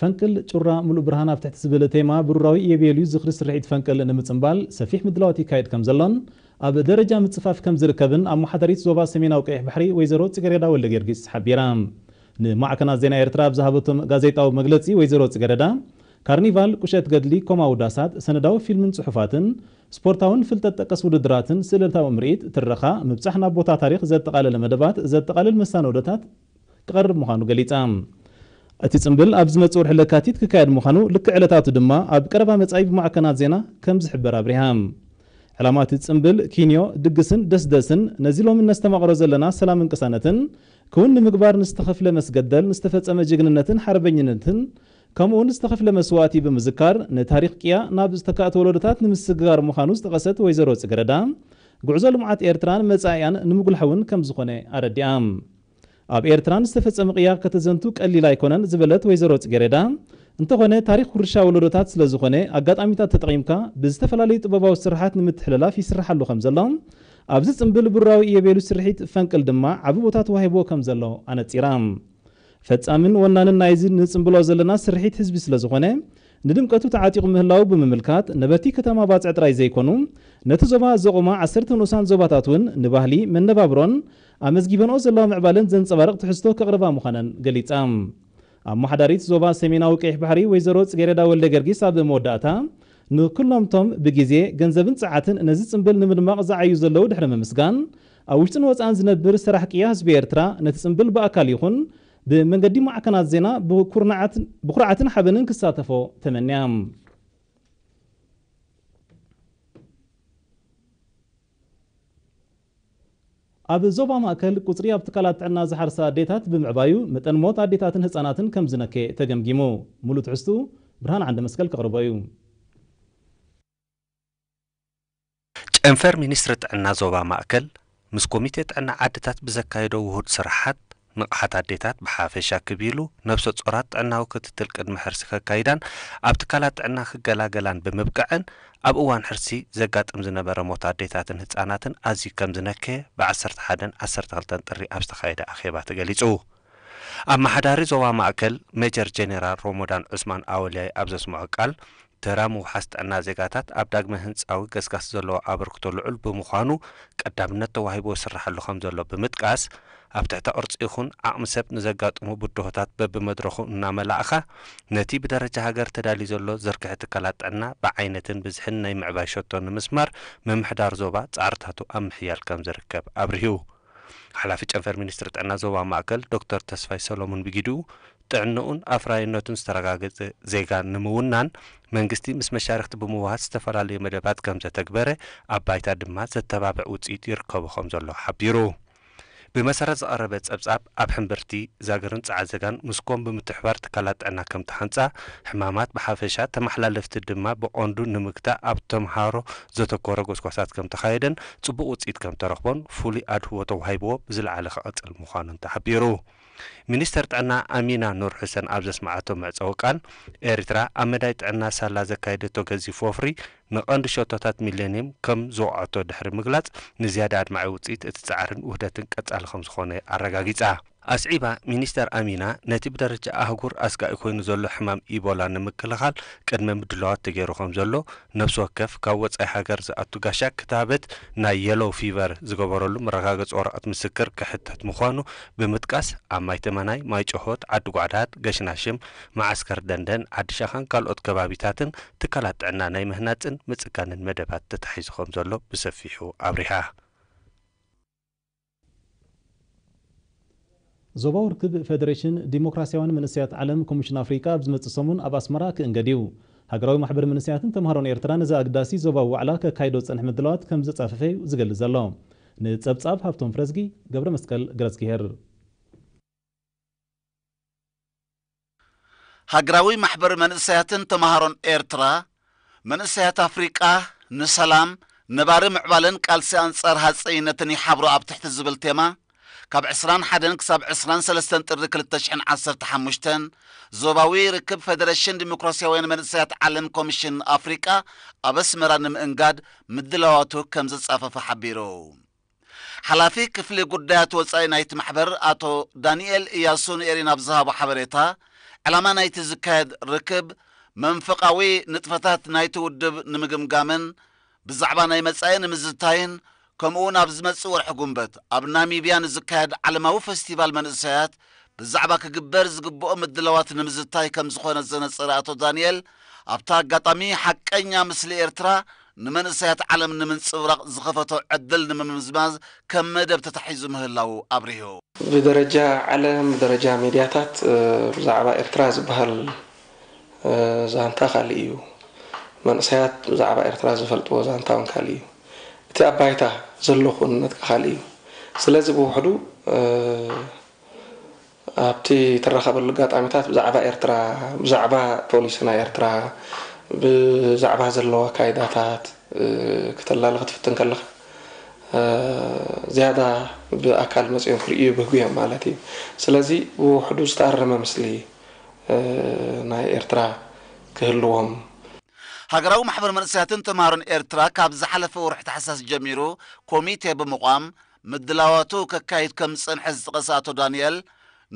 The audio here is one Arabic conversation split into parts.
ፈንቅል ጩራ ሙሉእ ብርሃን ኣብ ትሕቲ ዝበለ ቴማ ብሩራዊ የብየል እዩ ዝኽሪ ስርሒት ፈንቅል ንምፅምባል ሰፊሕ ምድላዋት ይካየድ ከም ዘሎን ኣብ ደረጃ ምፅፋፍ ከም ዝርከብን ኣብ ማሕደሪት ዞባ ሰሜናዊ ቀይሕ ባሕሪ ወይዘሮ ፅገሬዳ ወለ ጌርጊስ ሓቢራ ንማዕከናት ዜና ኤርትራ ኣብ ዝሃበቶ ጋዜጣዊ መግለፂ ወይዘሮ ፅገሬዳ ካርኒቫል ቁሸት ገድሊ ኮማ ውዳሳት ሰነዳዊ ፊልምን ፅሑፋትን ስፖርታውን ፍልጠት ጠቀስ ውድድራትን ስእልታዊ ምርኢት ትረኻ ምብፃሕ ናብ ቦታ ታሪክ ዘጠቓለለ መደባት ዘጠቓልል መሰናዶታት ክቐርብ ምዃኑ ገሊጻ እቲ ፅምብል ኣብ ዝመፅእ ውርሒ ለካቲት ክካየድ ምዃኑ ልክዕ ዕለታቱ ድማ ኣብ ቀረባ መጻኢ ብማዕከናት ዜና ከም ዝሕበር ኣብሪሃም ዕላማ እቲ ፅምብል ኪንዮ ድግስን ደስደስን ነዚ ሎሚ ነስተማቕሮ ዘለና ሰላምን ቅሳነትን ክውን ንምግባር ንዝተኸፍለ መስገደል ንዝተፈፀመ ጅግንነትን ሓርበኝነትን ከምኡውን ዝተኸፍለ መስዋእቲ ብምዝካር ንታሪክ ቅያ ናብ ዝተካእተ ወለዶታት ንምስግጋር ምዃኑ ዝጠቐሰት ወይዘሮ ፅግረዳ ጉዕዞ ልምዓት ኤርትራን መጻእያን ንምጉልሓ እውን ከም ዝኾነ ኣረዲኣ ኣብ ኤርትራን ዝተፈፀመ ቅያ ከተዘንቱ ቀሊል ኣይኮነን ዝበለት ወይዘሮ ፅጌሬዳ እንተኾነ ታሪክ ኩርሻ ወለዶታት ስለ ዝኾነ ኣጋጣሚታት ተጠቒምካ ብዝተፈላለዩ ጥበባዊ ስራሓት ንምትሕልላፍ ይስራሓሉ ከም ዘሎ ኣብዚ ፅምብል ብራዊ እየቤሉ ስርሒት ፈንቅል ድማ ዓብ ቦታ ተዋሂቦ ከም ዘሎ ኣነፂራ ፈፃምን ወናንን ናይዚ ንፅምብሎ ዘለና ስርሒት ህዝቢ ስለ ዝኾነ ንድምቀቱ ተዓጢቑ ምህላው ብምምልካት ነበርቲ ከተማ ባፅዕ ጥራይ ዘይኮኑ ነቲ ዞባ ዘቑማ 10 ንኡሳን ዞባታት እውን ንባህሊ መነባብሮን ኣመዝጊበንኦ ዘለዋ ምዕባልን ዘንፀባርቕ ትሕዝቶ ከቕርባ ምዃነን ገሊጻ ኣብ ማሓዳሪት ዞባ ሰሜናዊ ቀይሕ ባሕሪ ወይዘሮ ፅጌረዳ ወልደ ገርጊስ ኣብ መወዳእታ ንኩሎምቶም ብግዜ ገንዘብን ፀዓትን ነዚ ፅምብል ንምድማቕ ዝዓዩ ዘለዉ ድሕሪ ምምስጋን ኣብ ውሽጥን ወፃን ዝነብር ስራሕ ቅያ ህዝቢ ኤርትራ ነቲ ፅምብል ብኣካል ይኹን ብመንገዲ ማዕከናት ዜና ብኩርዓትን ሓበንን ክሳተፎ ተመንያ ኣብ ዞባ ማእከል ቁፅሪ ኣብ ትካላት ጥዕና ዝሓርሳ ኣዴታት ብምዕባዩ መጠን ሞት ኣዴታትን ህፃናትን ከም ዝነከ ተገምጊሙ ሙሉእ ትሕዝቱ ብርሃን ዓንደ መስቀል ክቕርቦ እዩ ጨንፈር ሚኒስትሪ ጥዕና ዞባ ማእከል ምስ ኮሚቴ ጥዕና ዓድታት ብዘካየዶ ውህድ ስራሓት ንቕሓት ኣዴታት ብሓፈሻ ክቢሉ ነብሰ ጾራት ጥዕናዊ ክትትል ቅድሚ ሕርሲ ከካይዳን ኣብ ትካላት ጥዕና ክገላገላን ብምብቃዕን ኣብ እዋን ሕርሲ ዘጋጥም ዝነበረ ሞት ኣዴታትን ህፃናትን ኣዝዩ ከም ዝነከየ ብ11 12 ጥሪ ኣብ ዝተካየደ ኣኼባ ተገሊጹ ኣብ ማሓዳሪ ዞባ ማእከል ሜጀር ጀነራል ሮሞዳን ዑስማን ኣወልያይ ኣብ ዘስምዖ ቃል ተራ ምውሓስ ጥዕና ዜጋታት ኣብ ዳግመ ህንፃዊ ገስጋስ ዘለዎ ኣበርክቶ ልዑል ብምዃኑ ቀዳምነት ተዋሂቦ ዝስራሐሉ ከም ዘሎ ብምጥቃስ ኣብ ትሕቲ ቅርፂ ይኹን ዓቕሚ ሰብ ንዘጋጥሙ ብድሆታት በብመድረኹ እናመላእኻ ነቲ ብደረጃ ሃገር ተዳልዩ ዘሎ ዘርክሒ ትካላት ጥዕና ብዓይነትን ብዝሕን ናይ ምዕባይ ሸቶ ንምስማር ምምሕዳር ዞባ ፃዕርታቱ ኣብ ምሕያል ከም ዝርከብ ኣብርሂቡ ሓላፊ ጨንፈር ሚኒስትሪ ጥዕና ዞባ ማእከል ዶክተር ተስፋይ ሰሎሞን ብጊዱ ጥዕንኡን ኣፍራይነቱን ዝተረጋገፀ ዜጋ ንምውናን መንግስቲ ምስ መሻርክቲ ብምውሃት ዝተፈላለዩ መደባት ከም ዘተግበረ ኣብ ባይታ ድማ ዘተባብዕ ውፅኢት ይርከቡ ከም ዘሎ ሓቢሩ ብመሰረት ዝቐረበ ጸብጻብ ኣብ ሕምብርቲ ዛገርን ጸዓዘጋን ምስኮም ብምትሕባር ትካላት ጥዕና ከም ተሓንጻ ሕማማት ብሓፈሻ ተመሓላለፍቲ ድማ ብቆንዱ ንምግታእ ኣብ ተምሃሮ ዘተኮረ ጎስጓሳት ከም ተኻየደን ጽቡቕ ውፅኢት ከም ተረኽቦን ፍሉይ ኣድህቦ ተዋሂብዎ ብዝለዓለ ክቐጽል ምዃኑን ተሓቢሩ ሚኒስተር ጥዕና ኣሚና ኑር ሕሰን ኣብ ዘስማዓቶ መዕፀዊ ቃል ኤርትራ ኣብ መዳይ ጥዕና ሳላ ዘካየደቶ ገዚፉ ወፍሪ ንቐንዲ ሸቶታት ሚሌኒየም ከም ዘውዕቶ ድሕሪ ምግላጽ ንዝያዳ ኣድማዒ ውፅኢት እቲ ፃዕርን ውህደትን ቀጻሊ ከም ዝኾነ ኣረጋጊጻ ኣስዒባ ሚኒስተር ኣሚና ነቲ ብደረጃ ኣህጉር ኣስጋኢ ኮይኑ ዘሎ ሕማም ኢቦላ ንምክልኻል ቅድሚ ምድለዋት ተገይሩ ከም ዘሎ ነብሲ ወከፍ ካብ ወፃኢ ሃገር ዝኣቱ ጋሻ ክታበት ናይ የሎ ፊቨር ዝገበረሉ መረጋገፂ ወረቐት ምስክር ክሕተት ምዃኑ ብምጥቃስ ኣብ ማይ ተመናይ ማይ ጨሆት ዓዲ ጓዕዳት ገሽናሽም ማዓስከር ደንደን ዓዲሻኻን ካልኦት ከባቢታትን ትካላት ጥዕና ናይ ምህናፅን ምፅጋንን መደባት ተታሒዙ ከም ዘሎ ብሰፊሑ ኣብሪሃ ዞባ ውርክብ ፌደሬሽን ዲሞክራስያውን ምንስያት ዓለም ኮሚሽን ኣፍሪካ ኣብ ዝመፅእ ሰሙን ኣብ ኣስመራ ክእንገዲዩ ሃገራዊ ማሕበር ምንስያትን ተምሃሮን ኤርትራን እዚ ኣግዳሲ ዞባዊ ዋዕላ ከካይዶ ፅንሕ ምድለዋት ከም ዘፀፈፈ ዝገልፅ ዘሎ ንፀብጻብ ሃብቶም ፍረዝጊ ገብረ መስቀል ግረዝጊሄር ሃገራዊ ማሕበር መንእሰያትን ተምሃሮን ኤርትራ መንእሰያት ኣፍሪቃ ንሰላም ነባሪ ምዕባልን ቃልሲ ኣንጻር ሃፀይነትን ይሓብሮ ኣብ ትሕቲ ዝብል ቴማ ካብ 21 ክሳብ 23 ጥሪ 215 ዞባዊ ርክብ ፌደሬሽን ዲሞክራስያውያን መንእሰያት ዓለም ኮሚሽን ኣፍሪቃ ኣብ ኣስመራ ንምእንጋድ ምድላዋቱ ከም ዝጻፈፈ ሓቢሩ ሓላፊ ክፍሊ ጉዳያት ወጻኢ ናይቲ ማሕበር ኣቶ ዳንኤል እያሱ ንኤሪን ኣብ ዝሃቦ ሓበሬታ ዕላማ ናይቲ ዝካየድ ርክብ መንፈቃዊ ንጥፈታት ናይቲ ውድብ ንምግምጋምን ብዛዕባ ናይ መጻኢ ንምዝታይን كمون أبز متصور حكومة أب ناميبيان الزكاد على ما هو فستيفال من الساعات بالزعبة كجبرز جبؤ مدلوات نمزتاي كم زخون الزنا صراطو دانيال أبتاع قطامي حق أني مثل إرترا نمن الساعات على من من صورة عدل نمن مزماز كم مدى بتتحيز مهلاو أبريو بدرجة على درجة ميدياتات زعبة إرترا بهال زانتا خاليو من الساعات زعبة إرترا زفلت وزانتا خاليو إتي أبايتا زلو خونت خالي سلازي بوحدو أبتي ترخب اللقات عميتات بزعبا إرترا بزعبا بوليسنا إرترا بزعبا زلو كايداتات كتلا لغت في التنكالخ زيادة بأكل مزيون كل إيو مالتي سلازي بوحدو ستار رمى مسلي ناي إرترا كهلوهم ሃገራዊ ማሕበር መንእሰያትን ተምሃሮን ኤርትራ ካብ ዝሓለፈ ወርሒ ተሓሳስ ጀሚሩ ኮሚቴ ብምቋም ምድላዋቱ ከካይድ ከም ዝፀንሐ ዝጥቀሰ ኣቶ ዳንኤል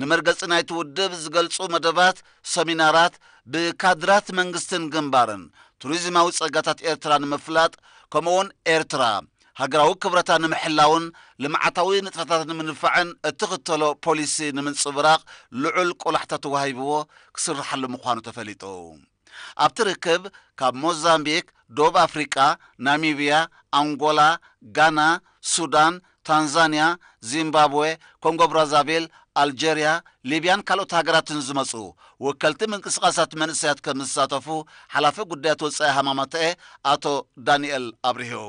ንመርገፂ ናይቲ ውድብ ዝገልጹ መደባት ሰሚናራት ብካድራት መንግስትን ግንባርን ቱሪዝማዊ ጸጋታት ኤርትራ ንምፍላጥ ከምኡውን ኤርትራ ሃገራዊ ክብረታ ንምሕላውን ልምዓታዊ ንጥፈታት ንምንፋዕን እትኽተሎ ፖሊሲ ንምንፅብራቕ ልዑል ቆላሕታ ተዋሂብዎ ክስርሓሉ ምዃኑ ተፈሊጡ ኣብቲ ርክብ ካብ ሞዛምቢክ ዶብ ኣፍሪቃ ናሚብያ ኣንጎላ ጋና ሱዳን ታንዛንያ ዚምባብዌ ኮንጎ ብራዛቤል ኣልጀርያ ሊብያን ካልኦት ሃገራትን ዝመፁ ወከልቲ ምንቅስቓሳት መንእሰያት ከም ዝሳተፉ ሓላፊ ጉዳያት ወፃኢ ሃማማትአ ኣቶ ዳንኤል ኣብርሂው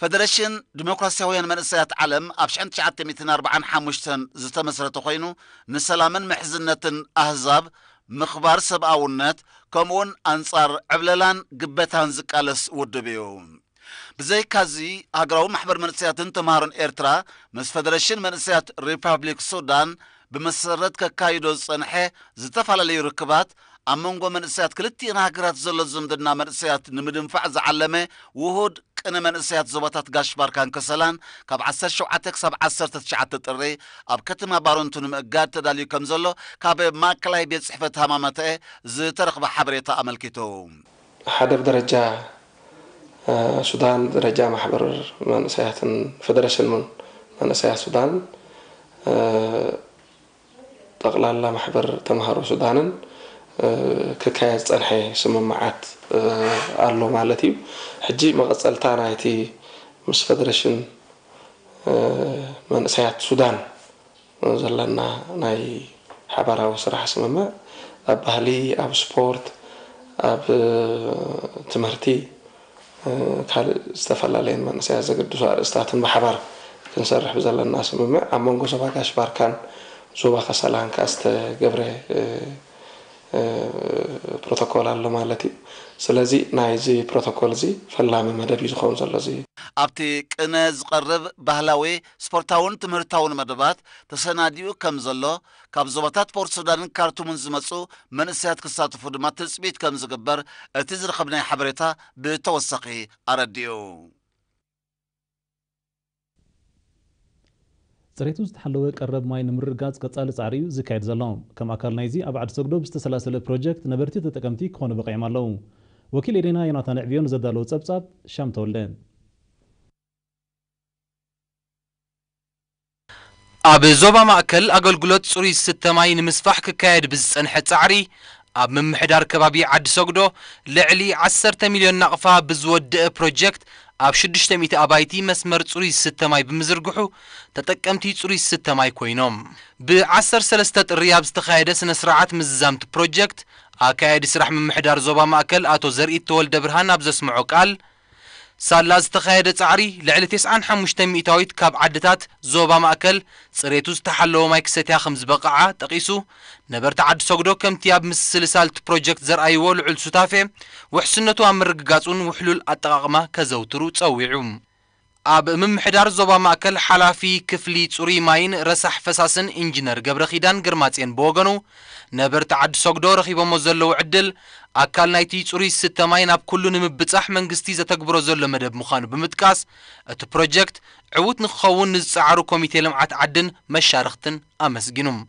ፌደሬሽን ዲሞክራስያውያን መንእሰያት ዓለም ኣብ 1945 ዝተመስረተ ኮይኑ ንሰላምን ምሕዝነትን ኣህዛብ ምኽባር ሰብኣውነት ከምኡውን ኣንጻር ዕብለላን ግበታን ዝቃለስ ውድብ እዩ ብዘይካዚ ሃገራዊ ማሕበር መንእሰያትን ተምሃሮን ኤርትራ ምስ ፌደሬሽን መንእሰያት ሪፓብሊክ ሱዳን ብመሰረት ከካይዶ ዝጸንሐ ዝተፈላለዩ ርክባት ኣብ መንጎ መንእሰያት ክልቲአን ሃገራት ዘሎ ዝምድና መንእሰያት ንምድንፋዕ ዝዓለመ ውሁድ ቅነ መንእሰያት ዞባታት ጋሽ ባርካን ከሰላን ካብ 17 ክሳብ 19 ጥሪ ኣብ ከተማ ባሮንቱ ንምእጋድ ተዳልዩ ከም ዘሎ ካብ ማእከላይ ቤት ፅሕፈት ሃማመተአ ዝተረኽበ ሓበሬታ ኣመልኪቱ ሓደ ብደረጃ ሱዳን ደረጃ ማሕበር መንእሰያትን ፌደሬሽን መንእሰያት ሱዳን ጠቕላላ ማሕበር ተምሃሮ ሱዳንን ክካየድ ዝፀንሐ ስምምዓት ኣሎ ማለት እዩ ሕጂ መቐፀልታ ናይቲ ምስ ፌደሬሽን መንእሰያት ሱዳን ዘለና ናይ ሓባራዊ ስራሕ ስምምዕ ኣብ ባህሊ ኣብ ስፖርት ኣብ ትምህርቲ ካልእ ዝተፈላለየን መንእሰያት ዘገድሱ ኣርእስታትን ብሓባር ክንሰርሕ ዘለና ስምምዕ ኣብ መንጎ ዞባ ጋሽ ባርካን ዞባ ከሰላን ከዓ ዝተገብረ ፕሮቶኮል ኣሎ ማለት እዩ ስለዚ ናይዚ ፕሮቶኮል እዚ ፈላሚ መደብ እዩ ዝኸውን ዘሎ እዚ ኣብቲ ቅነ ዝቐርብ ባህላዊ ስፖርታውን ትምህርታውን መደባት ተሰናዲኡ ከም ዘሎ ካብ ዞባታት ፖርት ሱዳንን ካርቱምን ዝመፁ መንእሰያት ክሳተፉ ድማ ትፅቢት ከም ዝግበር እቲ ዝረኸብናይ ሓበሬታ ብተወሳኺ ኣረዲኡ ፅሬቱ ዝተሓለወ ቀረብ ማይ ንምርጋፅ ክፃሊ ፃዕሪ እዩ ዝካየድ ዘሎ ከም ኣካል ናይዚ ኣብ ዓዲ ሰግዶ ብዝተሰላሰለ ፕሮጀክት ነበርቲ ተጠቀምቲ ክኾኑ በቂዖም ኣለዉ ወኪል ኤደና ዮናታን ዕብዮ ንዘዳለዉ ፀብጻብ ሻም ተወልደ ኣብ ዞባ ማእከል ኣገልግሎት ፅሩይ ዝስተ ማይ ንምስፋሕ ክካየድ ብዝፀንሐ ፃዕሪ ኣብ ምምሕዳር ከባቢ ዓዲ ሰግዶ ልዕሊ 10 ሚልዮን ናቕፋ ብዝወድአ ፕሮጀክት ኣብ 6 ዱሽተ 00 ኣባይቲ መስመር ጽሩይ ዝስተ ማይ ብምዝርግሑ ተጠቀምቲ ጽሩይ ዝስተ ማይ ኮይኖም ብ13 ጥሪ ኣብ ዝተኻየደ ስነ ስርዓት ምዝዛምቲ ፕሮጀክት ኣካየዲ ስራሕ ምምሕዳር ዞባ ማእከል ኣቶ ዘርኢት ተወልደ ብርሃን ኣብ ዘስምዖ ቃል ሳላ ዝተኻየደ ጻዕሪ ልዕሊ 95 ሚእታዊት ካብ ዓድታት ዞባ ማእከል ጽሬቱ ዝተሓለወ ማይ ክሰትያ ከም ዝበቕዓ ጠቒሱ ነበርቲ ዓዲ ሰግዶ ከምቲ ኣብ ምስልሳል እቲ ፕሮጀክት ዘርኣይዎ ልዑል ሱታፌ ውሕስነቱ ኣብ ምርግጋጹን ውሕሉል ኣጠቓቕማ ከዘውትሩ ጸዊዑ ኣብ ምምሕዳር ዞባ ማእከል ሓላፊ ክፍሊ ፅሩይ ማይን ረሳሕ ፈሳስን ኢንጂነር ገብረ ኺዳን ግርማፅን ብወገኑ ነበርቲ ዓዲ ሰግዶ ረኺቦሞ ዘለዉ ዕድል ኣካል ናይቲ ፅሩይ ዝስተ ማይ ናብ ኩሉ ንምብፃሕ መንግስቲ ዘተግብሮ ዘሎ መደብ ምዃኑ ብምጥቃስ እቲ ፕሮጀክት ዕዉት ንክኸውን ንዝፀዓሩ ኮሚቴ ልምዓት ዓድን መሻርክትን ኣመስጊኑም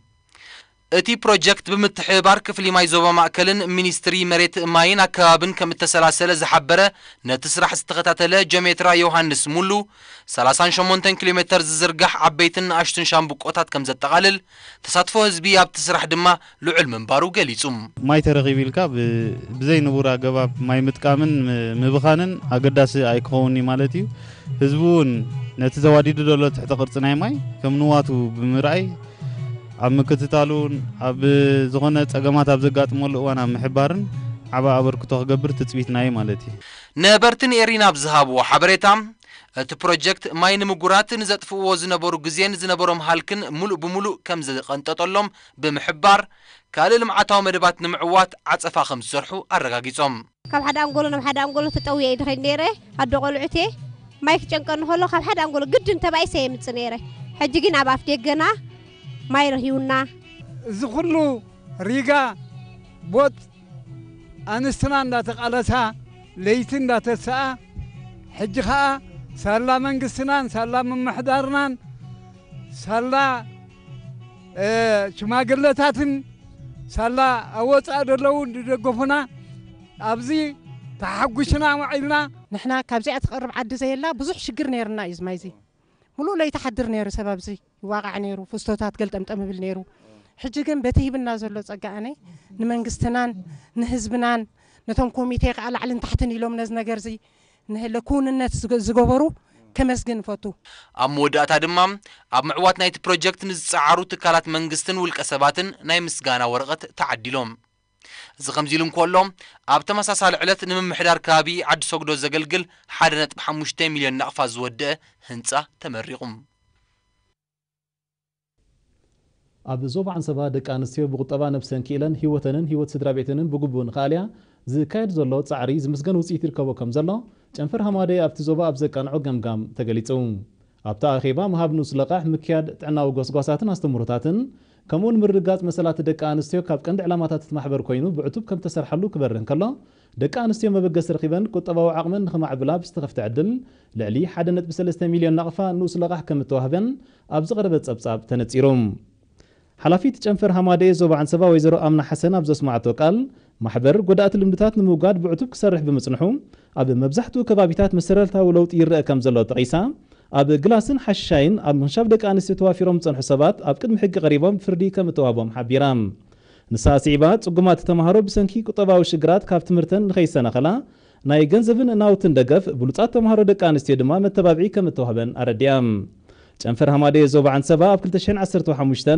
እቲ ፕሮጀክት ብምትሕባር ክፍሊ ማይ ዞባ ማእከልን ሚኒስትሪ መሬት ማይን ኣከባብን ከም እተሰላሰለ ዝሓበረ ነቲ ስራሕ ዝተኸታተለ ጆሜትራ ዮሃንስ ሙሉ 38 ኪሎ ሜትር ዝዝርጋሕ ዓበይትን ኣሽትን ሻምብቆታት ከም ዘጠቓልል ተሳትፎ ህዝቢ ኣብቲ ስራሕ ድማ ልዑል ምንባሩ ገሊጹ ማይ ተረኺቡ ኢልካ ብዘይንቡር ኣገባብ ማይ ምጥቃምን ምብኻንን ኣገዳሲ ኣይክኸውን ማለት እዩ ህዝቡ እውን ነቲ ተዋዲዱ ዘሎ ትሕቲ ቅርፂ ናይ ማይ ከም ንዋቱ ብምርኣይ ኣብ ምክትታሉን ኣብ ዝኾነ ፀገማት ኣብ ዘጋጥመሉ እዋን ኣብ ምሕባርን ዓብ ኣበርክቶ ክገብር ትፅቢትናዩ ማለት እዩ ነበርቲ ንኤሪና ኣብ ዝሃብዎ ሓበሬታ እቲ ፕሮጀክት ማይ ንምጉራት ንዘጥፍእዎ ዝነበሩ ግዜን ዝነበሮም ሃልክን ሙሉእ ብምሉእ ከም ዝቐንጠጠሎም ብምሕባር ካልእ ልምዓታዊ መደባት ንምዕዋት ዓፀፋ ከም ዝሰርሑ ኣረጋጊፆም ካብ ሓደ ኣንጎሎ ናብ ሓደ ኣንጎሎ ተጠውየ እዩ ድኸይ ነይረ ኣዶ ቆልዑት ማይ ክጨንቀኒ ከሎ ካብ ሓደ ኣንጎሎ ግድን ተባይሰ የምፅእ ነይረ ሕጂ ግን ኣብ ኣፍ ደገና ماير هيونا زغلو ريغا بوت انستنان دا تقالتا ليتن دا تسا حجخا سالا منغسنان سالا من محدارنان سالا شما قلتاتن سالا اوات ادلون دا قفنا ابزي تحقوشنا معيلنا نحنا كابزي اتقرب عدو زيلا بزوح شقر نيرنا يزمايزي ملو لا يتحدر نيرو سبب زي واقع نيرو فستوتات قلت أم تأمي بالنيرو حجي جن بتهي بالنازل لو تقعني نمن قستنان نهزبنان نتون كوميتي على علن تحتني لو منز نجر زي نهلا كون الناس زقبرو كمسجن فتو أم مودا تدمم أم عوات نايت بروجكت نزعرو تكالات منقستن والكسبات نايمس قانا ورقة تعدي እዚ ከምዚ ኢሉ እንከሎ ኣብ ተመሳሳሊ ዕለት ንምምሕዳር ከባቢ ዓዲ ሰግዶ ዘገልግል ሓደ ነጥቢ ሓሙሽተ ሚልዮን ናቕፋ ዝወድአ ህንፃ ተመሪቑ ኣብ ዞባ ዓንሰባ ደቂ ኣንስትዮ ብቁጠባ ነብሰን ክኢለን ሂወተንን ሂወት ስድራ ቤትንን ብግቡእ ንኽኣልያ ዝካየድ ዘሎ ፃዕሪ ዝምስገን ውፅኢት ይርከቦ ከም ዘሎ ጨንፈር ሃማደ ኣብቲ ዞባ ኣብ ዘቃንዖ ገምጋም ተገሊፁ ابتا اخيبا مهاب نسلقاح مكياد تعناو غسغساتن استمرتاتن كمون مرغاز مسلات دقا انستيو كاب قند علامات تتمحبر كوينو بعتوب كم تسرحلو كبرن كلا دقا انستيو مبغس رخيبن قطباو عقمن خما عبلا بستخفت عدل لعلي 1.3 مليون نقفا نسلقاح كم توهبن ابزغرب تصبصاب تنصيروم حلافي تشنفر حماده زوب عن سبا ويزرو امنا حسن ابز سمعتو قال محبر قدات المدتات نموغاد بعتوب كسرح بمصنحو ابي مبزحتو كبابيتات مسرلتا ولوط يرى كم زلو تقيسا ኣብ ግላስን ሓሻይን ኣብ ምንሻብ ደቂ ኣንስትዮ ተዋፊሮም ዝፀንሑ ሰባት ኣብ ቅድሚ ሕጊ ቀሪቦም ፍርዲ ከም እተዋህቦም ሓቢራ ንሳ ስዒባ ፅጉማት ተምሃሮ ብሰንኪ ቁጠባዊ ሽግራት ካብ ትምህርተን ንኸይሰናኸላ ናይ ገንዘብን ናውትን ደገፍ ብሉፃት ተምሃሮ ደቂ ኣንስትዮ ድማ መተባብዒ ከም እተዋህበን ኣረድያ ጨንፈር ሃማደየ ዞባ ዓንሰባ ኣብ 215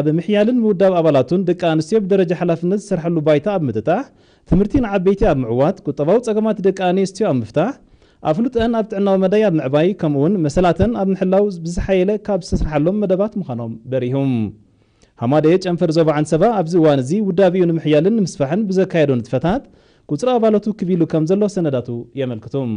ኣብ ምሕያልን ምውዳብ ኣባላቱን ደቂ ኣንስትዮ ብደረጃ ሓላፍነት ዝሰርሐሉ ባይታ ኣብ ምጥታሕ ትምህርቲ ንዓበይቲ ኣብ ምዕዋት ቁጠባዊ ፀገማት ደቂ ኣንስትዮ ኣብ ምፍታሕ ኣብ ፍሉጥአን ኣብ ጥዕናዊ መዳይ ኣብ ምዕባይ ከምኡውን መሰላተን ኣብ ምሕላው ብዝሓየለ ካብ ዝተስርሓሎም መደባት ምዃኖም በሪሁም ሃማደ ጨንፈር ዞባ ዓንሰባ ኣብዚ እዋን እዚ ውዳቢኡ ንምሕያልን ንምስፋሕን ብዘካየዶ ንጥፈታት ቁፅሪ ኣባላቱ ክቢሉ ከም ዘሎ ሰነዳቱ የመልክቱም